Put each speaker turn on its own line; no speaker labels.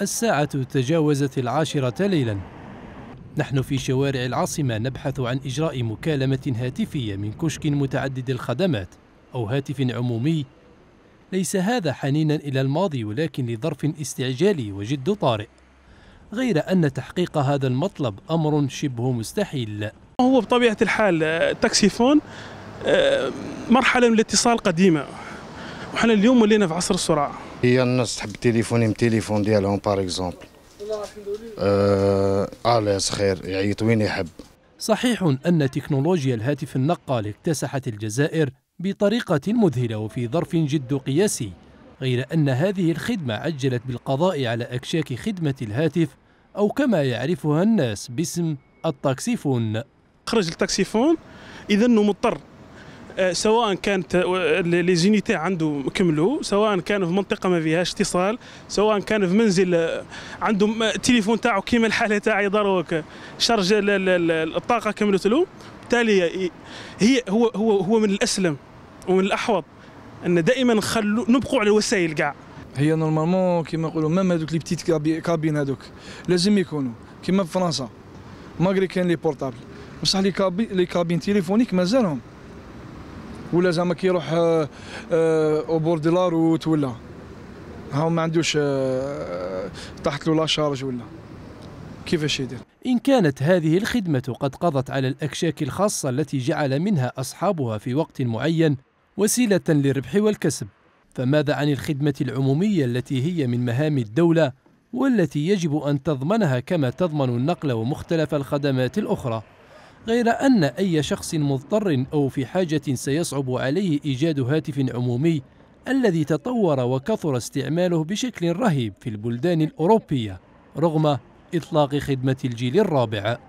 الساعة تجاوزت العاشرة ليلا نحن في شوارع العاصمة نبحث عن إجراء مكالمة هاتفية من كشك متعدد الخدمات أو هاتف عمومي ليس هذا حنينا إلى الماضي ولكن لظرف استعجالي وجد طارئ غير أن تحقيق هذا المطلب أمر شبه مستحيل هو بطبيعة
الحال آه، تاكسي فون آه، مرحلة من الاتصال قديمة وحنا اليوم ولينا في عصر السرعة هي
الناس تحب تليفوني من تليفون ديالهم باغ اكزومبل آه اليس خير يعيط وين يحب
صحيح أن تكنولوجيا الهاتف النقال اكتسحت الجزائر بطريقة مذهلة وفي ظرف جد قياسي غير أن هذه الخدمة عجلت بالقضاء على أكشاك خدمة الهاتف أو كما يعرفها الناس باسم التاكسيفون خرج التاكسيفون إذا مضطر
آه، سواء كانت آه، لي زونيتي عنده كملوا سواء كان في منطقه ما فيهاش اتصال سواء كان في منزل آه، عنده التليفون تاعو كيما الحاله تاعي يضروك شارج الطاقه كملت له بالتالي هي هو هو هو
من الاسلم ومن الاحوط ان دائما نخلو نبقوا على الوسائل كاع هي نورمالمون كيما نقولوا ميم هذوك لي بتيت كابين هذوك لازم يكونوا كيما في فرنسا ماغري كان لي بورتابل بصح لي كابين تيليفونيك مازالهم ولا زعما كيروح اوبور دي لاروت ولا ها ما عندوش آه، تحت له لا شارج ولا كيفاش يدير
إن كانت هذه الخدمة قد قضت على الأكشاك الخاصة التي جعل منها أصحابها في وقت معين وسيلة للربح والكسب فماذا عن الخدمة العمومية التي هي من مهام الدولة والتي يجب أن تضمنها كما تضمن النقل ومختلف الخدمات الأخرى غير أن أي شخص مضطر أو في حاجة سيصعب عليه إيجاد هاتف عمومي الذي تطور وكثر استعماله بشكل رهيب في البلدان الأوروبية رغم إطلاق خدمة الجيل الرابع